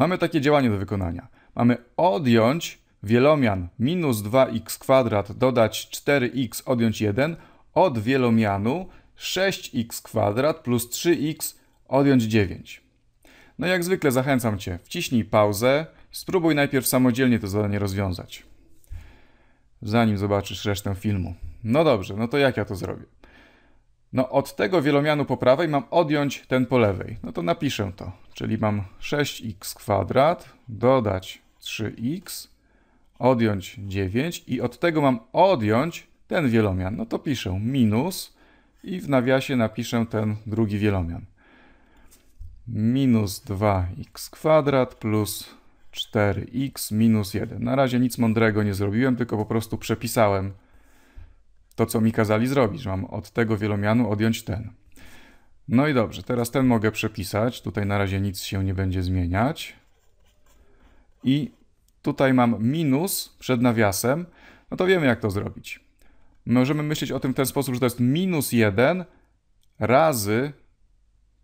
Mamy takie działanie do wykonania. Mamy odjąć wielomian minus 2x kwadrat, dodać 4x, odjąć 1 od wielomianu 6x kwadrat plus 3x, odjąć 9. No jak zwykle zachęcam Cię, wciśnij pauzę, spróbuj najpierw samodzielnie to zadanie rozwiązać. Zanim zobaczysz resztę filmu. No dobrze, no to jak ja to zrobię? No od tego wielomianu po prawej mam odjąć ten po lewej. No to napiszę to. Czyli mam 6x kwadrat, dodać 3x, odjąć 9 i od tego mam odjąć ten wielomian. No to piszę minus i w nawiasie napiszę ten drugi wielomian. Minus 2x kwadrat plus 4x minus 1. Na razie nic mądrego nie zrobiłem, tylko po prostu przepisałem to, co mi kazali zrobić. Mam od tego wielomianu odjąć ten. No i dobrze, teraz ten mogę przepisać. Tutaj na razie nic się nie będzie zmieniać. I tutaj mam minus przed nawiasem. No to wiemy, jak to zrobić. Możemy myśleć o tym w ten sposób, że to jest minus 1 razy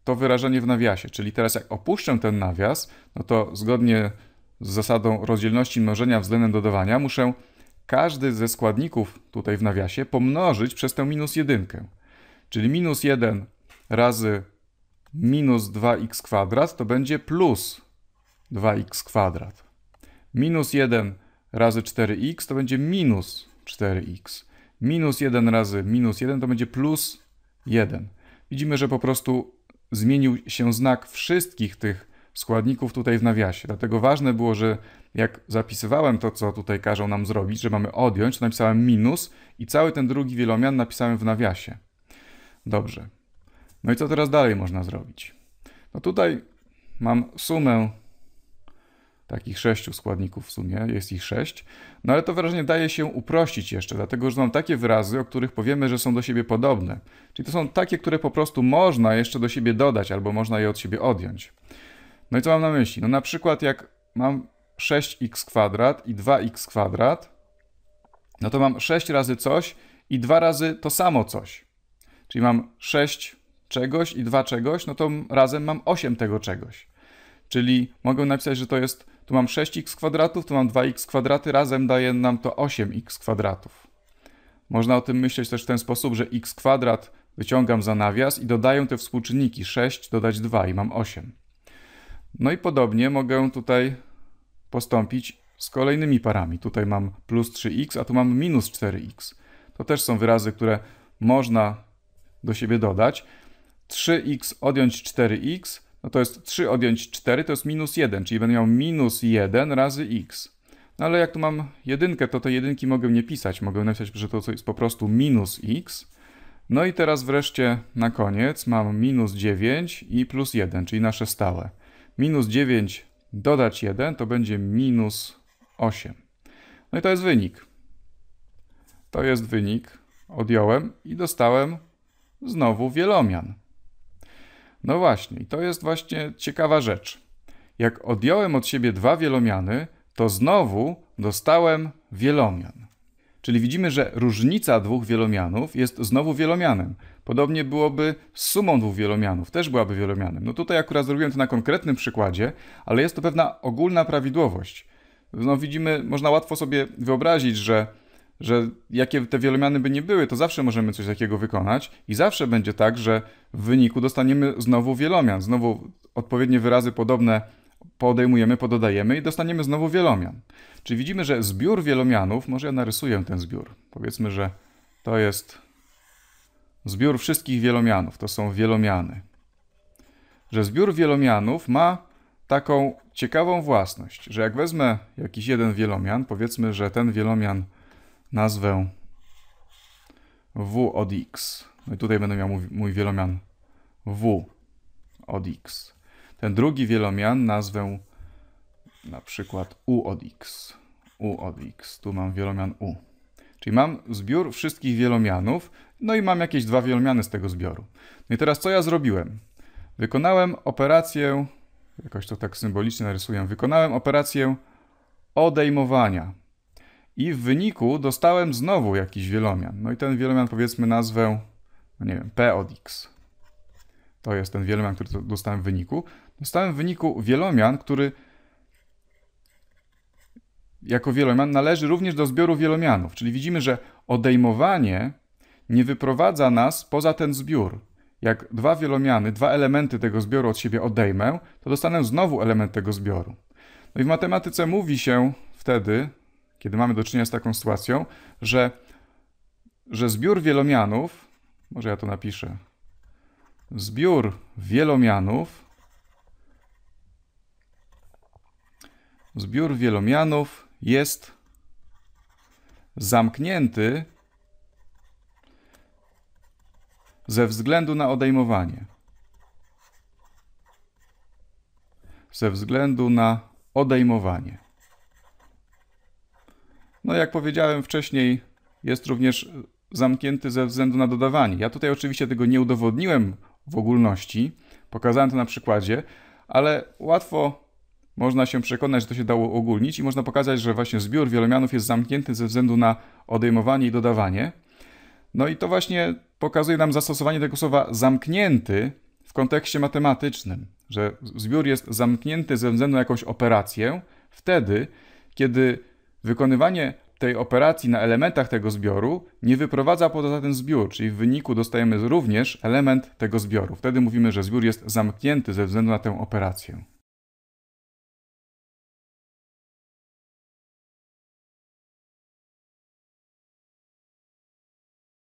to wyrażenie w nawiasie. Czyli teraz jak opuszczę ten nawias, no to zgodnie z zasadą rozdzielności mnożenia względem dodawania muszę każdy ze składników tutaj w nawiasie pomnożyć przez tę minus jedynkę. Czyli minus 1 razy minus 2x kwadrat to będzie plus 2x kwadrat. Minus 1 razy 4x to będzie minus 4x. Minus 1 razy minus 1 to będzie plus 1. Widzimy, że po prostu zmienił się znak wszystkich tych składników tutaj w nawiasie. Dlatego ważne było, że jak zapisywałem to, co tutaj każą nam zrobić, że mamy odjąć, to napisałem minus i cały ten drugi wielomian napisałem w nawiasie. Dobrze. No i co teraz dalej można zrobić? No tutaj mam sumę takich sześciu składników w sumie, jest ich sześć, no ale to wyrażenie daje się uprościć jeszcze, dlatego że mam takie wyrazy, o których powiemy, że są do siebie podobne. Czyli to są takie, które po prostu można jeszcze do siebie dodać, albo można je od siebie odjąć. No i co mam na myśli? No na przykład jak mam 6x kwadrat i 2x kwadrat, no to mam 6 razy coś i 2 razy to samo coś. Czyli mam 6 czegoś i 2 czegoś, no to razem mam 8 tego czegoś. Czyli mogę napisać, że to jest, tu mam 6x kwadratów, tu mam 2x kwadraty, razem daje nam to 8x kwadratów. Można o tym myśleć też w ten sposób, że x kwadrat wyciągam za nawias i dodaję te współczynniki 6 dodać 2 i mam 8. No i podobnie mogę tutaj postąpić z kolejnymi parami. Tutaj mam plus 3x, a tu mam minus 4x. To też są wyrazy, które można do siebie dodać. 3x odjąć 4x, no to jest 3 odjąć 4, to jest minus 1, czyli będę miał minus 1 razy x. No ale jak tu mam jedynkę, to te jedynki mogę nie pisać. Mogę napisać, że to jest po prostu minus x. No i teraz wreszcie na koniec mam minus 9 i plus 1, czyli nasze stałe. Minus 9 dodać 1 to będzie minus 8. No i to jest wynik. To jest wynik. Odjąłem i dostałem znowu wielomian. No właśnie, i to jest właśnie ciekawa rzecz. Jak odjąłem od siebie dwa wielomiany, to znowu dostałem wielomian. Czyli widzimy, że różnica dwóch wielomianów jest znowu wielomianem. Podobnie byłoby z sumą dwóch wielomianów, też byłaby wielomianem. No tutaj akurat zrobiłem to na konkretnym przykładzie, ale jest to pewna ogólna prawidłowość. No widzimy, można łatwo sobie wyobrazić, że, że jakie te wielomiany by nie były, to zawsze możemy coś takiego wykonać i zawsze będzie tak, że w wyniku dostaniemy znowu wielomian, znowu odpowiednie wyrazy podobne podejmujemy, pododajemy i dostaniemy znowu wielomian. Czyli widzimy, że zbiór wielomianów, może ja narysuję ten zbiór. Powiedzmy, że to jest zbiór wszystkich wielomianów, to są wielomiany. Że zbiór wielomianów ma taką ciekawą własność, że jak wezmę jakiś jeden wielomian, powiedzmy, że ten wielomian nazwę w od x. No i tutaj będę miał mój, mój wielomian w od x ten drugi wielomian nazwę na przykład u od x. u od x. Tu mam wielomian u. Czyli mam zbiór wszystkich wielomianów, no i mam jakieś dwa wielomiany z tego zbioru. No i teraz co ja zrobiłem? Wykonałem operację, jakoś to tak symbolicznie narysuję, wykonałem operację odejmowania. I w wyniku dostałem znowu jakiś wielomian. No i ten wielomian powiedzmy nazwę, no nie wiem, p od x. To jest ten wielomian, który dostałem w wyniku. Dostałem w wyniku wielomian, który jako wielomian należy również do zbioru wielomianów. Czyli widzimy, że odejmowanie nie wyprowadza nas poza ten zbiór. Jak dwa wielomiany, dwa elementy tego zbioru od siebie odejmę, to dostanę znowu element tego zbioru. No i w matematyce mówi się wtedy, kiedy mamy do czynienia z taką sytuacją, że, że zbiór wielomianów, może ja to napiszę, zbiór wielomianów zbiór wielomianów jest zamknięty ze względu na odejmowanie. Ze względu na odejmowanie. No, jak powiedziałem wcześniej, jest również zamknięty ze względu na dodawanie. Ja tutaj oczywiście tego nie udowodniłem w ogólności, pokazałem to na przykładzie, ale łatwo można się przekonać, że to się dało ogólnić i można pokazać, że właśnie zbiór wielomianów jest zamknięty ze względu na odejmowanie i dodawanie. No i to właśnie pokazuje nam zastosowanie tego słowa zamknięty w kontekście matematycznym, że zbiór jest zamknięty ze względu na jakąś operację wtedy, kiedy wykonywanie tej operacji na elementach tego zbioru nie wyprowadza poza ten zbiór, czyli w wyniku dostajemy również element tego zbioru. Wtedy mówimy, że zbiór jest zamknięty ze względu na tę operację.